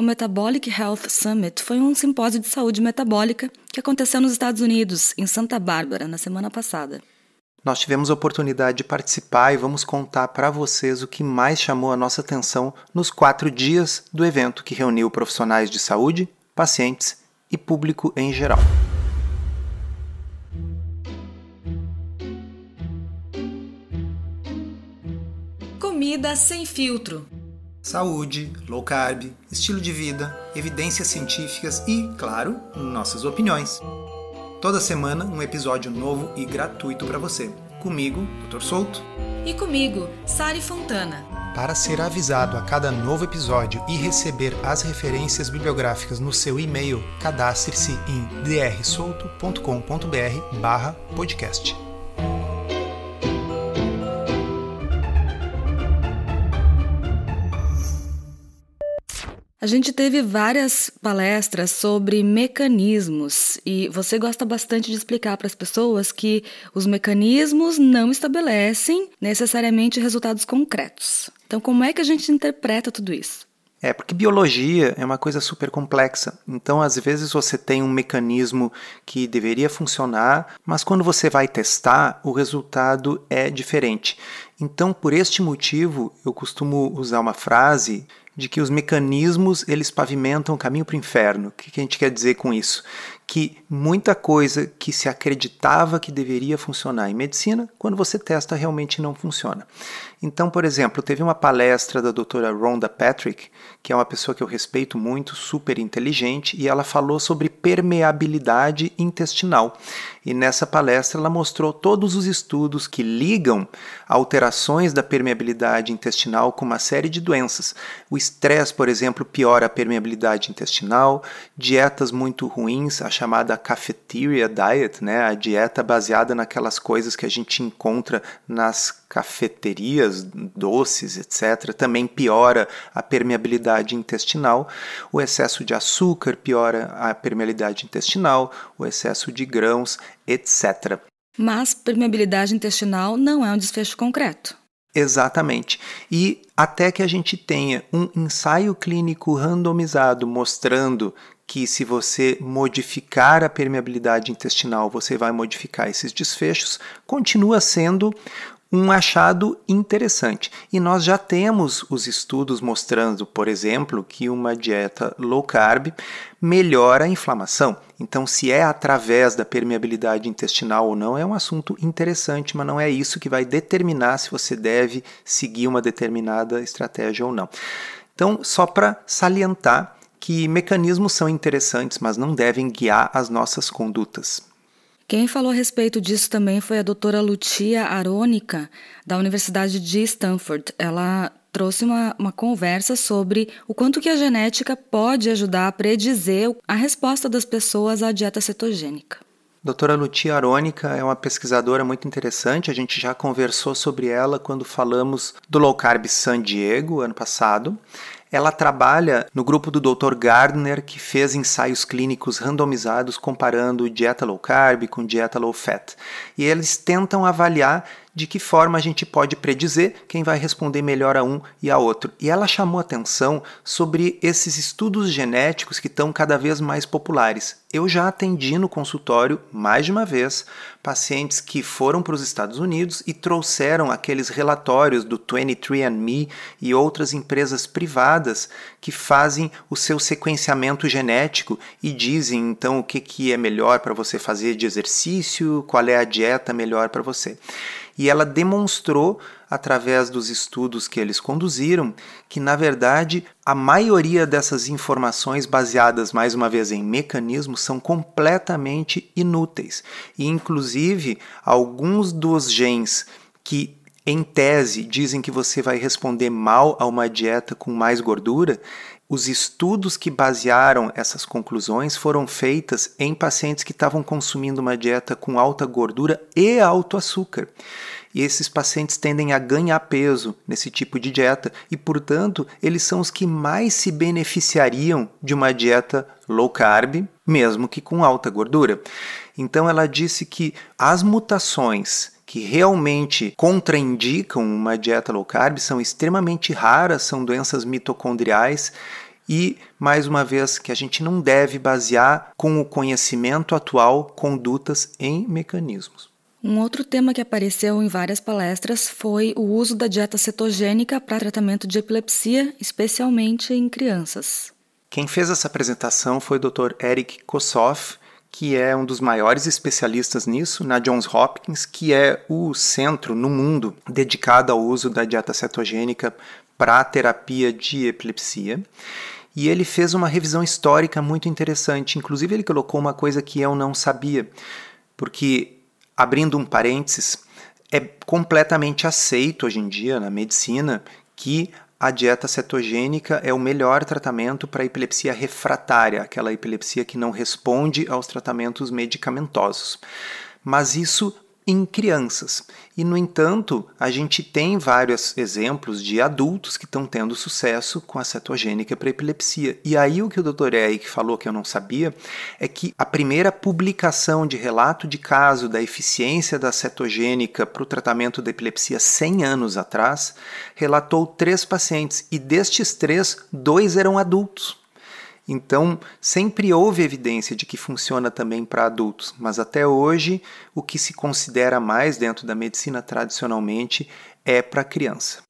O Metabolic Health Summit foi um simpósio de saúde metabólica que aconteceu nos Estados Unidos, em Santa Bárbara, na semana passada. Nós tivemos a oportunidade de participar e vamos contar para vocês o que mais chamou a nossa atenção nos quatro dias do evento que reuniu profissionais de saúde, pacientes e público em geral. Comida sem filtro saúde, low carb, estilo de vida, evidências científicas e, claro, nossas opiniões. Toda semana um episódio novo e gratuito para você. Comigo, Dr. Souto. E comigo, Sari Fontana. Para ser avisado a cada novo episódio e receber as referências bibliográficas no seu e-mail, cadastre-se em drsolto.com.br/podcast. A gente teve várias palestras sobre mecanismos e você gosta bastante de explicar para as pessoas que os mecanismos não estabelecem necessariamente resultados concretos. Então, como é que a gente interpreta tudo isso? É, porque biologia é uma coisa super complexa. Então, às vezes, você tem um mecanismo que deveria funcionar, mas quando você vai testar, o resultado é diferente. Então, por este motivo, eu costumo usar uma frase de que os mecanismos eles pavimentam o caminho para o inferno. O que, que a gente quer dizer com isso? Que muita coisa que se acreditava que deveria funcionar em medicina, quando você testa, realmente não funciona. Então, por exemplo, teve uma palestra da doutora Rhonda Patrick, que é uma pessoa que eu respeito muito, super inteligente, e ela falou sobre permeabilidade intestinal. E nessa palestra ela mostrou todos os estudos que ligam alterações da permeabilidade intestinal com uma série de doenças. O estresse, por exemplo, piora a permeabilidade intestinal, dietas muito ruins, a chamada cafeteria diet, né, a dieta baseada naquelas coisas que a gente encontra nas cafeterias, doces, etc, também piora a permeabilidade permeabilidade intestinal, o excesso de açúcar piora a permeabilidade intestinal, o excesso de grãos, etc. Mas permeabilidade intestinal não é um desfecho concreto. Exatamente. E até que a gente tenha um ensaio clínico randomizado mostrando que se você modificar a permeabilidade intestinal, você vai modificar esses desfechos, continua sendo um achado interessante. E nós já temos os estudos mostrando, por exemplo, que uma dieta low carb melhora a inflamação. Então, se é através da permeabilidade intestinal ou não, é um assunto interessante, mas não é isso que vai determinar se você deve seguir uma determinada estratégia ou não. Então, só para salientar que mecanismos são interessantes, mas não devem guiar as nossas condutas. Quem falou a respeito disso também foi a doutora Lucia Arônica, da Universidade de Stanford. Ela trouxe uma, uma conversa sobre o quanto que a genética pode ajudar a predizer a resposta das pessoas à dieta cetogênica. Doutora Lutia Arônica é uma pesquisadora muito interessante, a gente já conversou sobre ela quando falamos do Low Carb San Diego ano passado. Ela trabalha no grupo do Dr. Gardner, que fez ensaios clínicos randomizados comparando dieta low carb com dieta low fat. E eles tentam avaliar de que forma a gente pode predizer quem vai responder melhor a um e a outro. E ela chamou atenção sobre esses estudos genéticos que estão cada vez mais populares. Eu já atendi no consultório, mais de uma vez, pacientes que foram para os Estados Unidos e trouxeram aqueles relatórios do 23andMe e outras empresas privadas que fazem o seu sequenciamento genético e dizem então o que, que é melhor para você fazer de exercício, qual é a dieta melhor para você e ela demonstrou, através dos estudos que eles conduziram, que na verdade a maioria dessas informações, baseadas mais uma vez em mecanismos, são completamente inúteis. E inclusive alguns dos genes que em tese, dizem que você vai responder mal a uma dieta com mais gordura, os estudos que basearam essas conclusões foram feitas em pacientes que estavam consumindo uma dieta com alta gordura e alto açúcar. E esses pacientes tendem a ganhar peso nesse tipo de dieta e, portanto, eles são os que mais se beneficiariam de uma dieta low carb, mesmo que com alta gordura. Então, ela disse que as mutações que realmente contraindicam uma dieta low carb são extremamente raras, são doenças mitocondriais e, mais uma vez, que a gente não deve basear com o conhecimento atual condutas em mecanismos. Um outro tema que apareceu em várias palestras foi o uso da dieta cetogênica para tratamento de epilepsia, especialmente em crianças. Quem fez essa apresentação foi o Dr. Eric Kossoff, que é um dos maiores especialistas nisso na Johns Hopkins, que é o centro no mundo dedicado ao uso da dieta cetogênica para a terapia de epilepsia e ele fez uma revisão histórica muito interessante. Inclusive, ele colocou uma coisa que eu não sabia, porque, abrindo um parênteses, é completamente aceito hoje em dia na medicina que a dieta cetogênica é o melhor tratamento para a epilepsia refratária, aquela epilepsia que não responde aos tratamentos medicamentosos. Mas isso em crianças. E, no entanto, a gente tem vários exemplos de adultos que estão tendo sucesso com a cetogênica para epilepsia. E aí o que o doutor Eric falou que eu não sabia é que a primeira publicação de relato de caso da eficiência da cetogênica para o tratamento da epilepsia 100 anos atrás relatou três pacientes e destes três, dois eram adultos. Então, sempre houve evidência de que funciona também para adultos, mas até hoje o que se considera mais dentro da medicina tradicionalmente é para criança.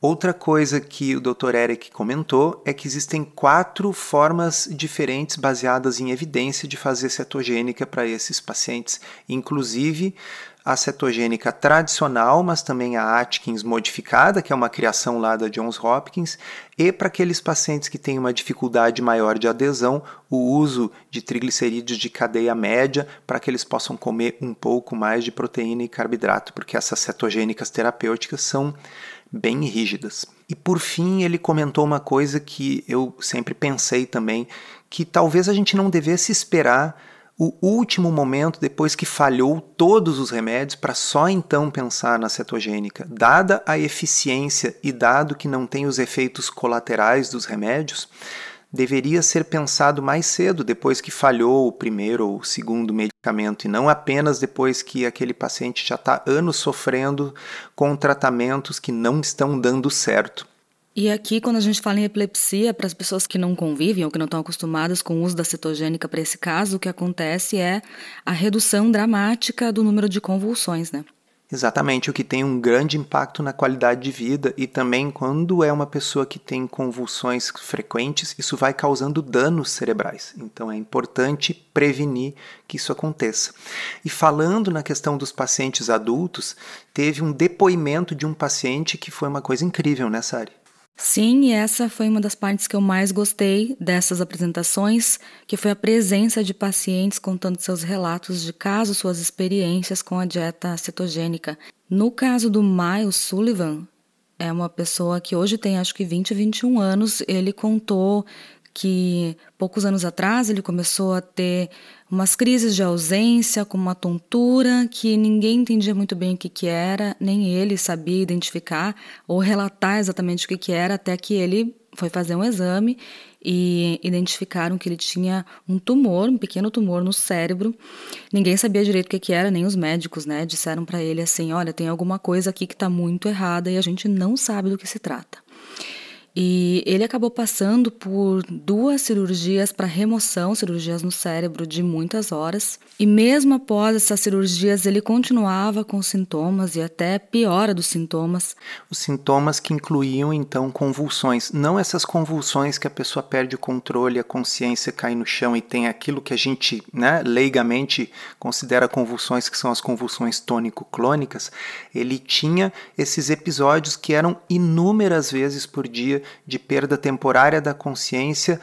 Outra coisa que o Dr. Eric comentou é que existem quatro formas diferentes baseadas em evidência de fazer cetogênica para esses pacientes. Inclusive, a cetogênica tradicional, mas também a Atkins modificada, que é uma criação lá da Johns Hopkins, e para aqueles pacientes que têm uma dificuldade maior de adesão, o uso de triglicerídeos de cadeia média para que eles possam comer um pouco mais de proteína e carboidrato, porque essas cetogênicas terapêuticas são bem rígidas. E por fim, ele comentou uma coisa que eu sempre pensei também, que talvez a gente não devesse esperar o último momento depois que falhou todos os remédios para só então pensar na cetogênica. Dada a eficiência e dado que não tem os efeitos colaterais dos remédios, deveria ser pensado mais cedo, depois que falhou o primeiro ou o segundo medicamento, e não apenas depois que aquele paciente já está anos sofrendo com tratamentos que não estão dando certo. E aqui, quando a gente fala em epilepsia, para as pessoas que não convivem ou que não estão acostumadas com o uso da cetogênica para esse caso, o que acontece é a redução dramática do número de convulsões, né? Exatamente, o que tem um grande impacto na qualidade de vida e também quando é uma pessoa que tem convulsões frequentes, isso vai causando danos cerebrais. Então é importante prevenir que isso aconteça. E falando na questão dos pacientes adultos, teve um depoimento de um paciente que foi uma coisa incrível nessa área. Sim, e essa foi uma das partes que eu mais gostei dessas apresentações, que foi a presença de pacientes contando seus relatos de casos, suas experiências com a dieta cetogênica. No caso do Miles Sullivan, é uma pessoa que hoje tem acho que 20, 21 anos, ele contou que poucos anos atrás ele começou a ter umas crises de ausência, com uma tontura que ninguém entendia muito bem o que, que era, nem ele sabia identificar ou relatar exatamente o que, que era, até que ele foi fazer um exame e identificaram que ele tinha um tumor, um pequeno tumor no cérebro. Ninguém sabia direito o que, que era, nem os médicos, né? Disseram para ele assim: olha, tem alguma coisa aqui que está muito errada e a gente não sabe do que se trata. E ele acabou passando por duas cirurgias para remoção, cirurgias no cérebro de muitas horas. E mesmo após essas cirurgias, ele continuava com sintomas e até piora dos sintomas. Os sintomas que incluíam então convulsões, não essas convulsões que a pessoa perde o controle, a consciência cai no chão e tem aquilo que a gente, né, leigamente considera convulsões que são as convulsões tônico-clônicas. Ele tinha esses episódios que eram inúmeras vezes por dia de perda temporária da consciência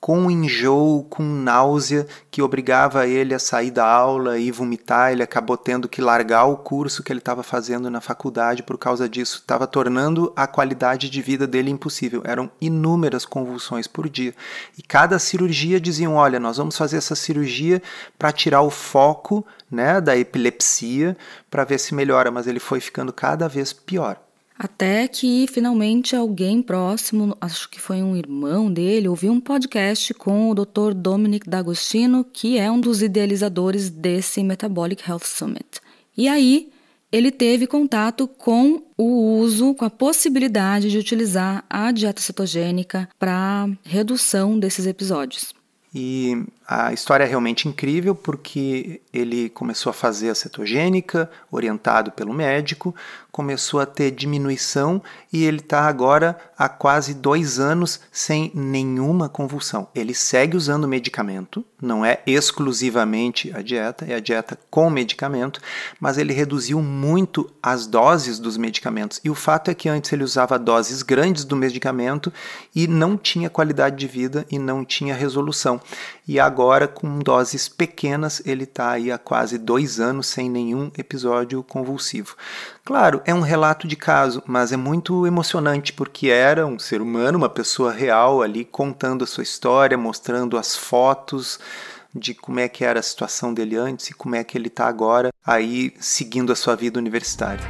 com enjoo, com náusea, que obrigava ele a sair da aula e vomitar. Ele acabou tendo que largar o curso que ele estava fazendo na faculdade por causa disso. Estava tornando a qualidade de vida dele impossível. Eram inúmeras convulsões por dia. E cada cirurgia diziam: olha, nós vamos fazer essa cirurgia para tirar o foco né, da epilepsia, para ver se melhora. Mas ele foi ficando cada vez pior. Até que finalmente alguém próximo, acho que foi um irmão dele, ouviu um podcast com o Dr. Dominic D'Agostino, que é um dos idealizadores desse Metabolic Health Summit. E aí ele teve contato com o uso, com a possibilidade de utilizar a dieta cetogênica para redução desses episódios. E a história é realmente incrível porque ele começou a fazer a cetogênica, orientado pelo médico, começou a ter diminuição e ele está agora há quase dois anos sem nenhuma convulsão. Ele segue usando medicamento, não é exclusivamente a dieta, é a dieta com medicamento, mas ele reduziu muito as doses dos medicamentos. E o fato é que antes ele usava doses grandes do medicamento e não tinha qualidade de vida e não tinha resolução. E agora agora, com doses pequenas, ele está aí há quase dois anos sem nenhum episódio convulsivo. Claro, é um relato de caso, mas é muito emocionante porque era um ser humano, uma pessoa real ali contando a sua história, mostrando as fotos de como é que era a situação dele antes e como é que ele está agora aí seguindo a sua vida universitária.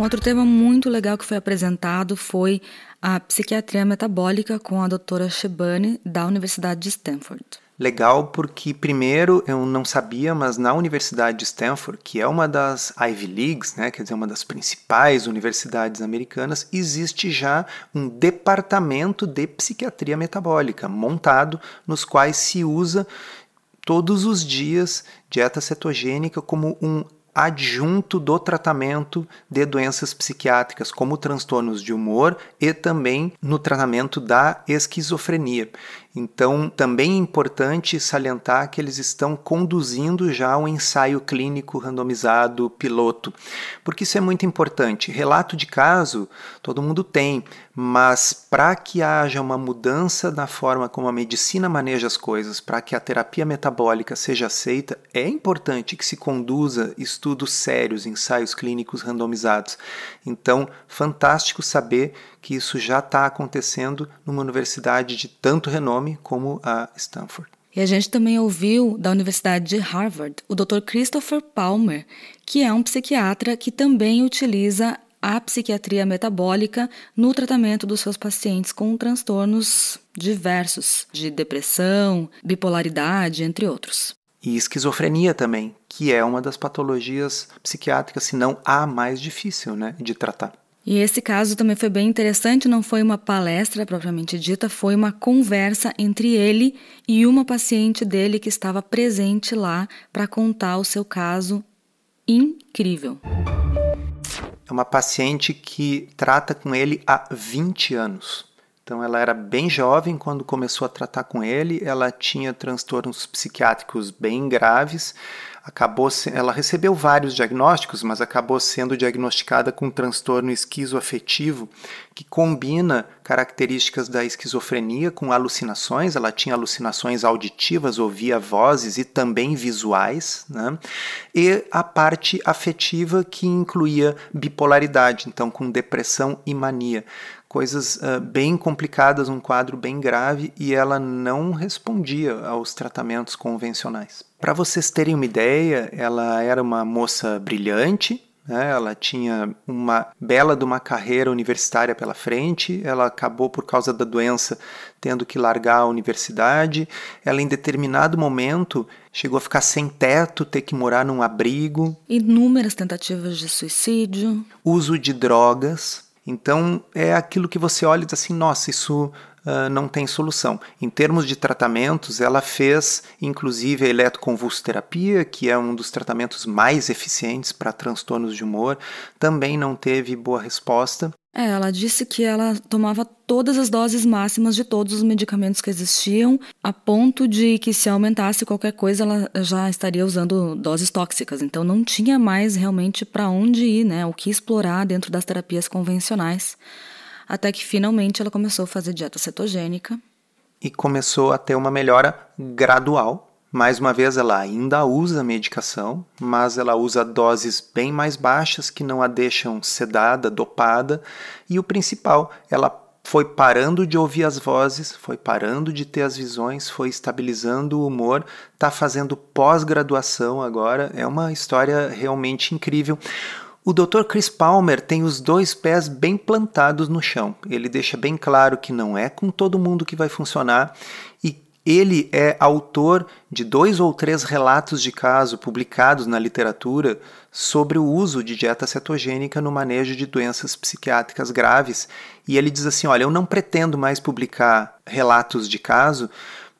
Um outro tema muito legal que foi apresentado foi a psiquiatria metabólica com a doutora Shebane, da Universidade de Stanford. Legal porque, primeiro, eu não sabia, mas na Universidade de Stanford, que é uma das Ivy Leagues, né, quer dizer, uma das principais universidades americanas, existe já um departamento de psiquiatria metabólica montado, nos quais se usa todos os dias dieta cetogênica como um adjunto do tratamento de doenças psiquiátricas, como transtornos de humor e também no tratamento da esquizofrenia. Então, também é importante salientar que eles estão conduzindo já o um ensaio clínico randomizado piloto, porque isso é muito importante. Relato de caso, todo mundo tem, mas para que haja uma mudança na forma como a medicina maneja as coisas, para que a terapia metabólica seja aceita, é importante que se conduza estudos sérios, ensaios clínicos randomizados. Então, fantástico saber que isso já está acontecendo numa universidade de tanto renome como a Stanford. E a gente também ouviu da Universidade de Harvard o Dr. Christopher Palmer, que é um psiquiatra que também utiliza a psiquiatria metabólica no tratamento dos seus pacientes com transtornos diversos, de depressão, bipolaridade, entre outros. E esquizofrenia também, que é uma das patologias psiquiátricas, se não a mais difícil né, de tratar. E esse caso também foi bem interessante, não foi uma palestra propriamente dita, foi uma conversa entre ele e uma paciente dele que estava presente lá para contar o seu caso incrível. É uma paciente que trata com ele há 20 anos. Então ela era bem jovem quando começou a tratar com ele, ela tinha transtornos psiquiátricos bem graves acabou se... ela recebeu vários diagnósticos, mas acabou sendo diagnosticada com um transtorno esquizoafetivo que combina características da esquizofrenia com alucinações. Ela tinha alucinações auditivas, ouvia vozes e também visuais, né? e a parte afetiva que incluía bipolaridade, então com depressão e mania coisas uh, bem complicadas, um quadro bem grave, e ela não respondia aos tratamentos convencionais. Para vocês terem uma ideia, ela era uma moça brilhante, né? ela tinha uma bela de uma carreira universitária pela frente, ela acabou por causa da doença tendo que largar a universidade. Ela em determinado momento chegou a ficar sem teto, ter que morar num abrigo. Inúmeras tentativas de suicídio, uso de drogas, então é aquilo que você olha e diz assim, nossa, isso uh, não tem solução. Em termos de tratamentos, ela fez inclusive a eletroconvulsoterapia, que é um dos tratamentos mais eficientes para transtornos de humor, também não teve boa resposta. É, ela disse que ela tomava todas as doses máximas de todos os medicamentos que existiam, a ponto de que se aumentasse qualquer coisa, ela já estaria usando doses tóxicas. Então não tinha mais realmente para onde ir, né? O que explorar dentro das terapias convencionais. Até que finalmente ela começou a fazer dieta cetogênica. E começou a ter uma melhora gradual, mais uma vez, ela ainda usa medicação, mas ela usa doses bem mais baixas que não a deixam sedada, dopada, e o principal, ela foi parando de ouvir as vozes, foi parando de ter as visões, foi estabilizando o humor, está fazendo pós-graduação agora. É uma história realmente incrível. O Dr. Chris Palmer tem os dois pés bem plantados no chão. Ele deixa bem claro que não é com todo mundo que vai funcionar ele é autor de dois ou três relatos de caso publicados na literatura sobre o uso de dieta cetogênica no manejo de doenças psiquiátricas graves. E ele diz assim: Olha, eu não pretendo mais publicar relatos de caso,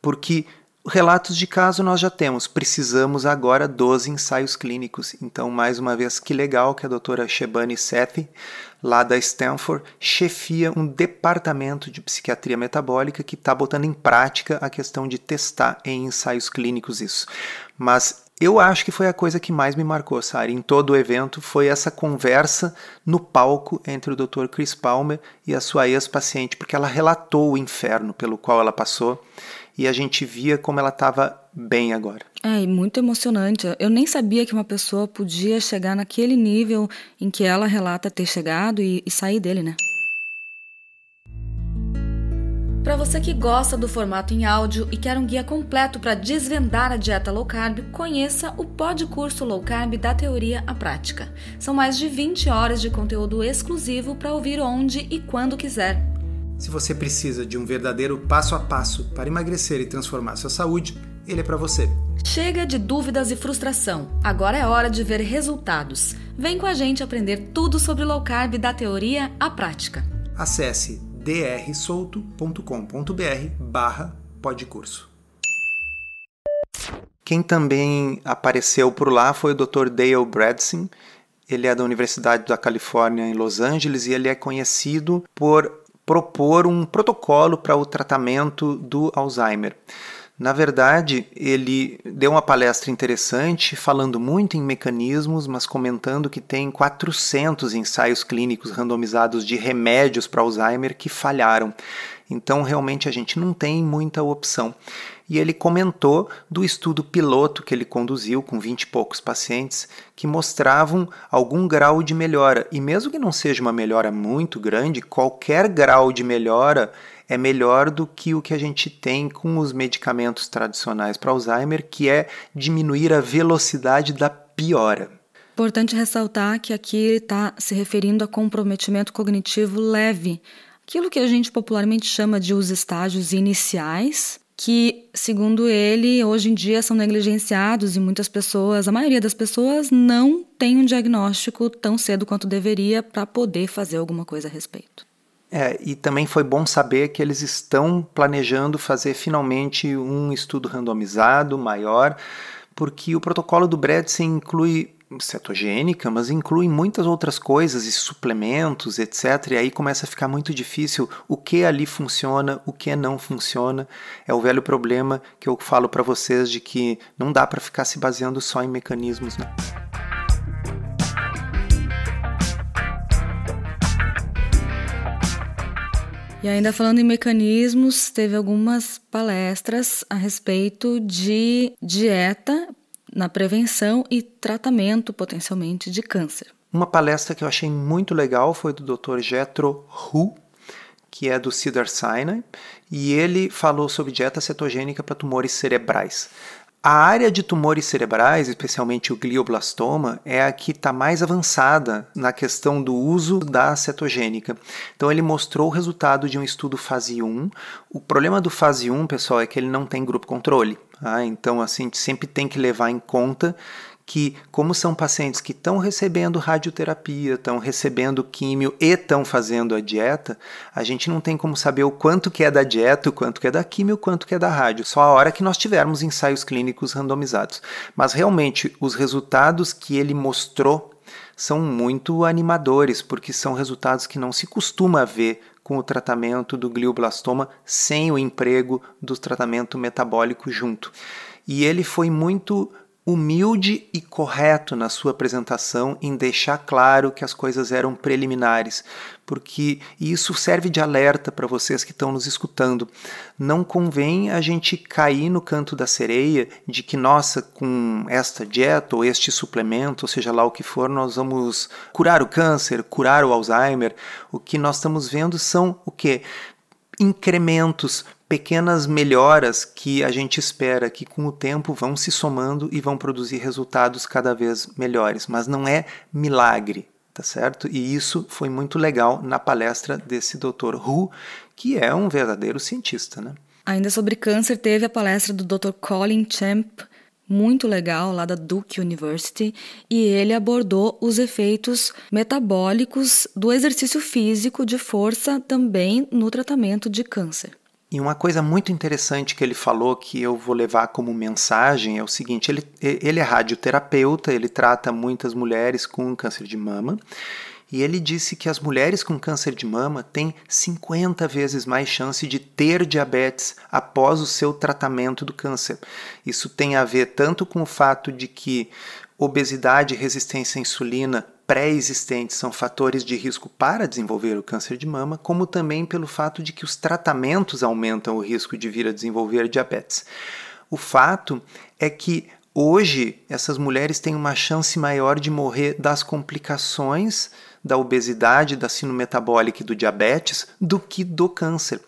porque Relatos de caso nós já temos, precisamos agora dos ensaios clínicos. Então, mais uma vez, que legal que a doutora Shebani Sethi, lá da Stanford, chefia um departamento de psiquiatria metabólica que está botando em prática a questão de testar em ensaios clínicos isso. Mas eu acho que foi a coisa que mais me marcou, Sari, em todo o evento, foi essa conversa no palco entre o Dr. Chris Palmer e a sua ex-paciente, porque ela relatou o inferno pelo qual ela passou e a gente via como ela estava bem agora. É, e muito emocionante. Eu nem sabia que uma pessoa podia chegar naquele nível em que ela relata ter chegado e, e sair dele, né? Para você que gosta do formato em áudio e quer um guia completo para desvendar a dieta low carb, conheça o curso Low Carb da Teoria à Prática. São mais de 20 horas de conteúdo exclusivo para ouvir onde e quando quiser. Se você precisa de um verdadeiro passo a passo para emagrecer e transformar sua saúde, ele é para você. Chega de dúvidas e frustração. Agora é hora de ver resultados. Vem com a gente aprender tudo sobre low carb da teoria à prática. Acesse drsoltocombr podcurso. Quem também apareceu por lá foi o Dr. Dale Bradson. Ele é da Universidade da Califórnia em Los Angeles e ele é conhecido por propor um protocolo para o tratamento do Alzheimer. Na verdade, ele deu uma palestra interessante, falando muito em mecanismos, mas comentando que tem 400 ensaios clínicos randomizados de remédios para Alzheimer que falharam. Então, realmente, a gente não tem muita opção e ele comentou do estudo piloto que ele conduziu com 20 e poucos pacientes que mostravam algum grau de melhora. E mesmo que não seja uma melhora muito grande, qualquer grau de melhora é melhor do que o que a gente tem com os medicamentos tradicionais para Alzheimer, que é diminuir a velocidade da piora. Importante ressaltar que aqui ele está se referindo a comprometimento cognitivo leve, aquilo que a gente popularmente chama de os estágios iniciais que, segundo ele, hoje em dia são negligenciados e muitas pessoas, a maioria das pessoas, não tem um diagnóstico tão cedo quanto deveria para poder fazer alguma coisa a respeito. É, e também foi bom saber que eles estão planejando fazer finalmente um estudo randomizado maior, porque o protocolo do Bredsen inclui cetogênica, mas inclui muitas outras coisas e suplementos, etc. E aí começa a ficar muito difícil o que ali funciona, o que não funciona. É o velho problema que eu falo para vocês de que não dá para ficar se baseando só em mecanismos, né? E ainda falando em mecanismos, teve algumas palestras a respeito de dieta na prevenção e tratamento potencialmente de câncer. Uma palestra que eu achei muito legal foi do Dr. Jetro Hu, que é do Cedar sinai e ele falou sobre dieta cetogênica para tumores cerebrais. A área de tumores cerebrais, especialmente o glioblastoma, é a que está mais avançada na questão do uso da cetogênica. Então, ele mostrou o resultado de um estudo fase 1. O problema do fase 1, pessoal, é que ele não tem grupo controle. Ah, então, assim, sempre tem que levar em conta que, como são pacientes que estão recebendo radioterapia, estão recebendo químio e estão fazendo a dieta, a gente não tem como saber o quanto que é da dieta, o quanto que é da químio, o quanto que é da rádio, só a hora que nós tivermos ensaios clínicos randomizados. Mas realmente os resultados que ele mostrou são muito animadores, porque são resultados que não se costuma ver com o tratamento do glioblastoma sem o emprego do tratamento metabólico junto. E ele foi muito humilde e correto na sua apresentação em deixar claro que as coisas eram preliminares, porque isso serve de alerta para vocês que estão nos escutando. Não convém a gente cair no canto da sereia de que, nossa, com esta dieta ou este suplemento, ou seja lá o que for, nós vamos curar o câncer, curar o Alzheimer. O que nós estamos vendo são o quê? Incrementos, pequenas melhoras que a gente espera que com o tempo vão se somando e vão produzir resultados cada vez melhores, mas não é milagre, tá certo? E isso foi muito legal na palestra desse Dr. Hu, que é um verdadeiro cientista, né? Ainda sobre câncer, teve a palestra do Dr. Colin Champ, muito legal, lá da Duke University, e ele abordou os efeitos metabólicos do exercício físico de força também no tratamento de câncer. E uma coisa muito interessante que ele falou que eu vou levar como mensagem é o seguinte: ele, ele é radioterapeuta, ele trata muitas mulheres com câncer de mama. E ele disse que as mulheres com câncer de mama têm 50 vezes mais chance de ter diabetes após o seu tratamento do câncer. Isso tem a ver tanto com o fato de que obesidade e resistência à insulina pré-existentes são fatores de risco para desenvolver o câncer de mama, como também pelo fato de que os tratamentos aumentam o risco de vir a desenvolver diabetes. O fato é que hoje essas mulheres têm uma chance maior de morrer das complicações da obesidade, da sino metabólica e do diabetes do que do câncer.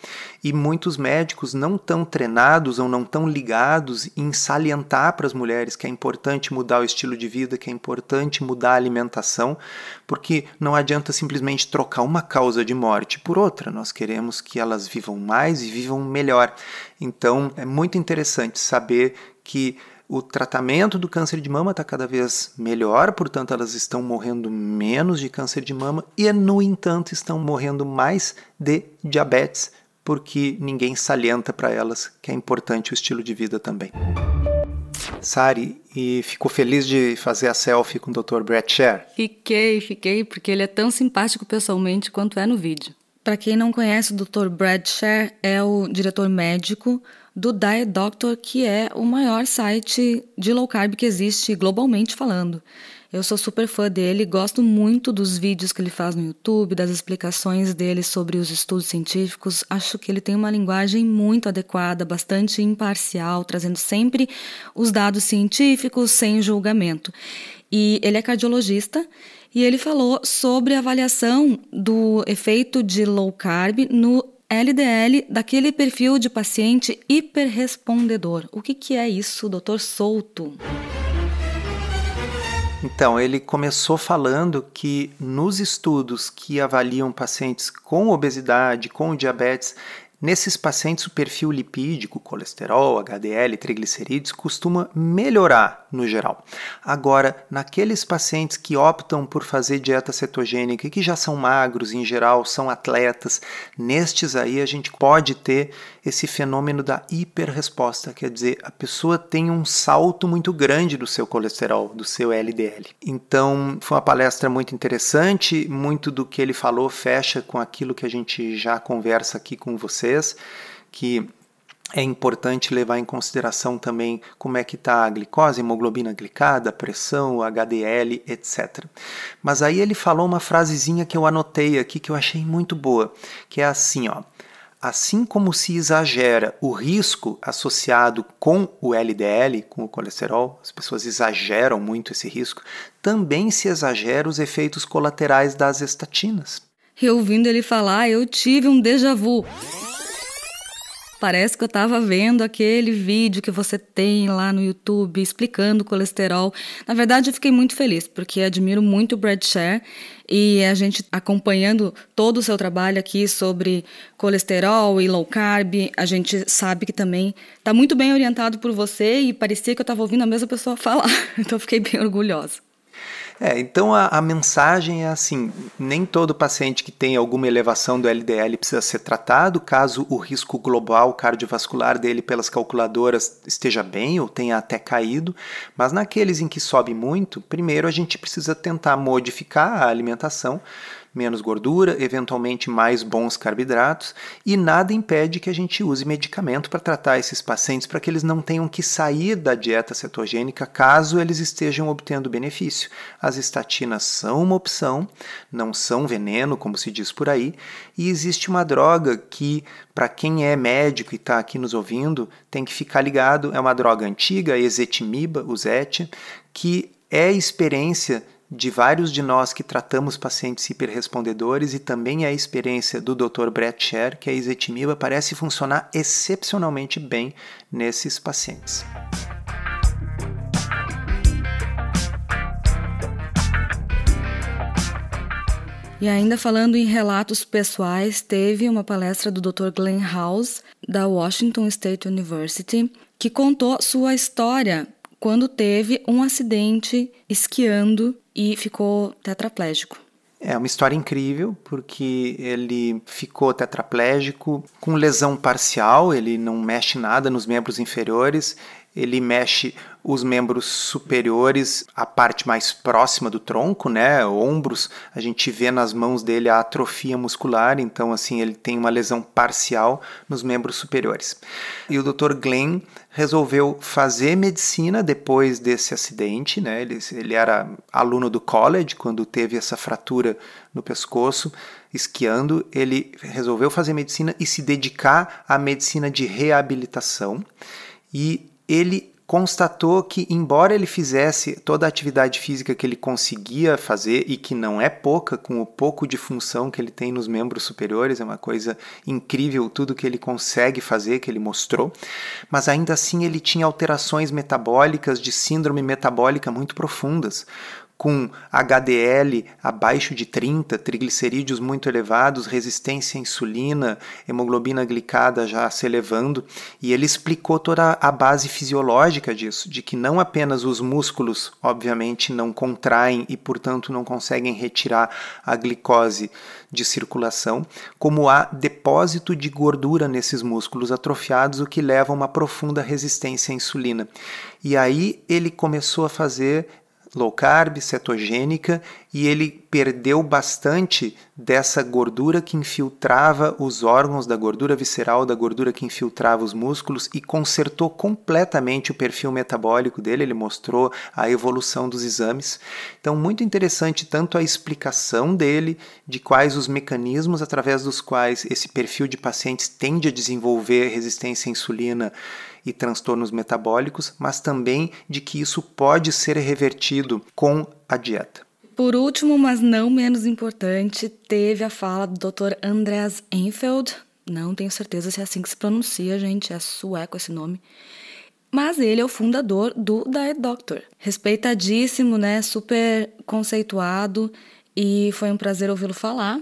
E muitos médicos não tão treinados ou não tão ligados em salientar para as mulheres que é importante mudar o estilo de vida, que é importante mudar a alimentação, porque não adianta simplesmente trocar uma causa de morte por outra. Nós queremos que elas vivam mais e vivam melhor. Então, é muito interessante saber que o tratamento do câncer de mama está cada vez melhor, portanto, elas estão morrendo menos de câncer de mama e, no entanto, estão morrendo mais de diabetes, porque ninguém salienta para elas que é importante o estilo de vida também. Sari, e ficou feliz de fazer a selfie com o Dr. Brett Sher? Fiquei, fiquei, porque ele é tão simpático pessoalmente quanto é no vídeo. Para quem não conhece, o Dr. Brad Sher é o diretor médico do Diet Doctor, que é o maior site de low carb que existe globalmente falando. Eu sou super fã dele, gosto muito dos vídeos que ele faz no YouTube, das explicações dele sobre os estudos científicos. Acho que ele tem uma linguagem muito adequada, bastante imparcial, trazendo sempre os dados científicos sem julgamento. E ele é cardiologista e ele falou sobre a avaliação do efeito de low carb no LDL daquele perfil de paciente hiperrespondedor. O que, que é isso, doutor Souto? Então, ele começou falando que nos estudos que avaliam pacientes com obesidade, com diabetes, Nesses pacientes, o perfil lipídico, colesterol, HDL, triglicerídeos costuma melhorar no geral. Agora, naqueles pacientes que optam por fazer dieta cetogênica e que já são magros em geral, são atletas, nestes aí a gente pode ter esse fenômeno da hiperresposta, quer dizer, a pessoa tem um salto muito grande do seu colesterol, do seu LDL. Então, foi uma palestra muito interessante, muito do que ele falou fecha com aquilo que a gente já conversa aqui com vocês, que é importante levar em consideração também como é que está a glicose, a hemoglobina glicada, a pressão, o HDL, etc. Mas aí ele falou uma frasezinha que eu anotei aqui que eu achei muito boa, que é assim, ó: Assim como se exagera o risco associado com o LDL, com o colesterol, as pessoas exageram muito esse risco, também se exagera os efeitos colaterais das estatinas. E ouvindo ele falar, eu tive um déjà vu. Parece que eu estava vendo aquele vídeo que você tem lá no YouTube explicando colesterol. Na verdade, eu fiquei muito feliz, porque admiro muito o Brad Share e a gente acompanhando todo o seu trabalho aqui sobre colesterol e low carb, a gente sabe que também está muito bem orientado por você e parecia que eu estava ouvindo a mesma pessoa falar. Então, eu fiquei bem orgulhosa. É, então a, a, mensagem é assim: nem todo paciente que tem alguma elevação do LDL precisa ser tratado, caso o risco global cardiovascular dele pelas calculadoras esteja bem ou tenha até caído, mas naqueles em que sobe muito, primeiro a gente precisa tentar modificar a alimentação menos gordura, eventualmente mais bons carboidratos, e nada impede que a gente use medicamento para tratar esses pacientes para que eles não tenham que sair da dieta cetogênica caso eles estejam obtendo benefício. As estatinas são uma opção, não são veneno, como se diz por aí, e existe uma droga que, para quem é médico e está aqui nos ouvindo, tem que ficar ligado, é uma droga antiga, a ezetimiba, o ZET, que é experiência de vários de nós que tratamos pacientes hiperrespondedores e também a experiência do Dr. Brett Sher, que é a izetimiba parece funcionar excepcionalmente bem nesses pacientes. E ainda falando em relatos pessoais, teve uma palestra do Dr. Glenn House, da Washington State University, que contou sua história quando teve um acidente esquiando e ficou tetraplégico. É uma história incrível, porque ele ficou tetraplégico com lesão parcial, ele não mexe nada nos membros inferiores, ele mexe os membros superiores, a parte mais próxima do tronco, né? Ombros, a gente vê nas mãos dele a atrofia muscular, então assim, ele tem uma lesão parcial nos membros superiores. E o Dr. Glenn resolveu fazer medicina depois desse acidente, né? Ele, ele era aluno do college quando teve essa fratura no pescoço, esquiando, ele resolveu fazer medicina e se dedicar à medicina de reabilitação. E ele constatou que, embora ele fizesse toda a atividade física que ele conseguia fazer e que não é pouca, com o pouco de função que ele tem nos membros superiores, é uma coisa incrível tudo que ele consegue fazer, que ele mostrou, mas ainda assim ele tinha alterações metabólicas de síndrome metabólica muito profundas com HDL abaixo de 30, triglicerídeos muito elevados, resistência à insulina, hemoglobina glicada já se elevando, e ele explicou toda a base fisiológica disso, de que não apenas os músculos, obviamente, não contraem e, portanto, não conseguem retirar a glicose de circulação, como há depósito de gordura nesses músculos atrofiados, o que leva a uma profunda resistência à insulina. E aí ele começou a fazer low carb, cetogênica e ele perdeu bastante dessa gordura que infiltrava os órgãos, da gordura visceral, da gordura que infiltrava os músculos e consertou completamente o perfil metabólico dele. Ele mostrou a evolução dos exames. Então, muito interessante tanto a explicação dele de quais os mecanismos através dos quais esse perfil de pacientes tende a desenvolver resistência à insulina e transtornos metabólicos, mas também de que isso pode ser revertido com a dieta por último, mas não menos importante, teve a fala do Dr. Andreas Enfeld. Não tenho certeza se é assim que se pronuncia, gente, é sueco esse nome. Mas ele é o fundador do Diet Doctor. Respeitadíssimo, né? Super conceituado e foi um prazer ouvi-lo falar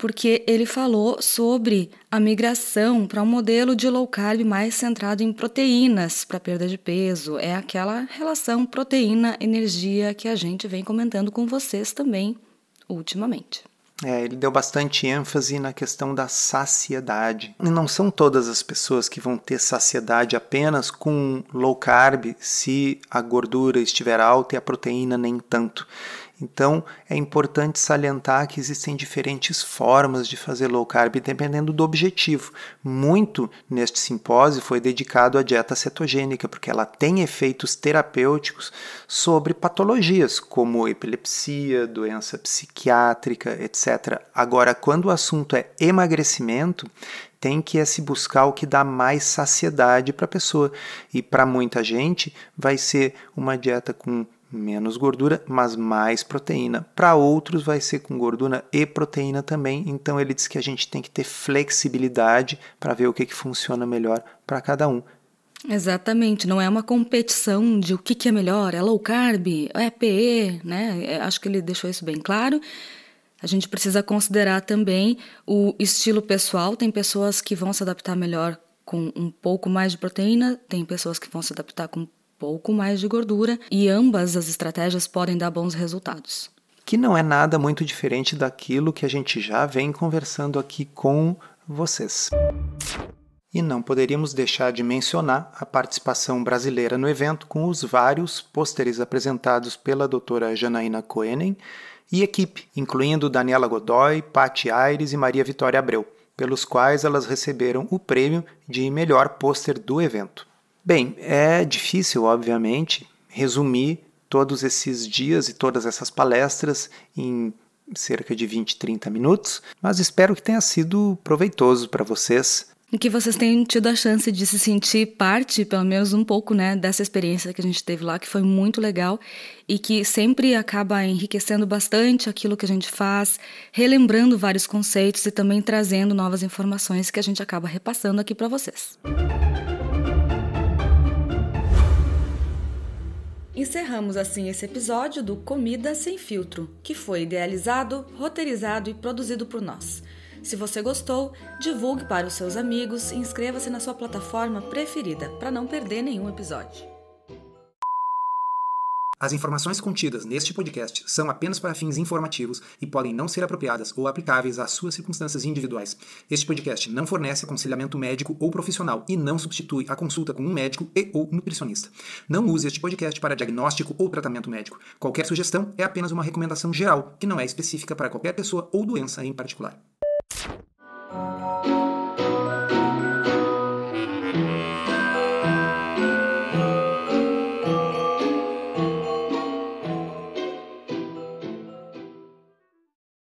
porque ele falou sobre a migração para um modelo de low carb mais centrado em proteínas para perda de peso. É aquela relação proteína-energia que a gente vem comentando com vocês também ultimamente. É, ele deu bastante ênfase na questão da saciedade. E não são todas as pessoas que vão ter saciedade apenas com low carb se a gordura estiver alta e a proteína nem tanto. Então, é importante salientar que existem diferentes formas de fazer low carb dependendo do objetivo. Muito neste simpósio foi dedicado à dieta cetogênica, porque ela tem efeitos terapêuticos sobre patologias como epilepsia, doença psiquiátrica, etc. Agora, quando o assunto é emagrecimento, tem que é se buscar o que dá mais saciedade para a pessoa. E para muita gente vai ser uma dieta com menos gordura, mas mais proteína. Para outros vai ser com gordura e proteína também. Então ele diz que a gente tem que ter flexibilidade para ver o que, que funciona melhor para cada um. Exatamente, não é uma competição de o que, que é melhor, é low carb, é PE, né? É, acho que ele deixou isso bem claro. A gente precisa considerar também o estilo pessoal. Tem pessoas que vão se adaptar melhor com um pouco mais de proteína, tem pessoas que vão se adaptar com pouco mais de gordura, e ambas as estratégias podem dar bons resultados. Que não é nada muito diferente daquilo que a gente já vem conversando aqui com vocês. E não poderíamos deixar de mencionar a participação brasileira no evento com os vários pôsteres apresentados pela doutora Janaína Coenen e equipe, incluindo Daniela Godoy, Patti Aires e Maria Vitória Abreu, pelos quais elas receberam o prêmio de melhor pôster do evento. Bem, é difícil, obviamente, resumir todos esses dias e todas essas palestras em cerca de 20, 30 minutos, mas espero que tenha sido proveitoso para vocês. E que vocês tenham tido a chance de se sentir parte, pelo menos um pouco, né, dessa experiência que a gente teve lá, que foi muito legal e que sempre acaba enriquecendo bastante aquilo que a gente faz, relembrando vários conceitos e também trazendo novas informações que a gente acaba repassando aqui para vocês. Música Encerramos assim esse episódio do Comida Sem Filtro, que foi idealizado, roteirizado e produzido por nós. Se você gostou, divulgue para os seus amigos e inscreva-se na sua plataforma preferida para não perder nenhum episódio. As informações contidas neste podcast são apenas para fins informativos e podem não ser apropriadas ou aplicáveis às suas circunstâncias individuais. Este podcast não fornece aconselhamento médico ou profissional e não substitui a consulta com um médico e ou nutricionista. Não use este podcast para diagnóstico ou tratamento médico. Qualquer sugestão é apenas uma recomendação geral, que não é específica para qualquer pessoa ou doença em particular.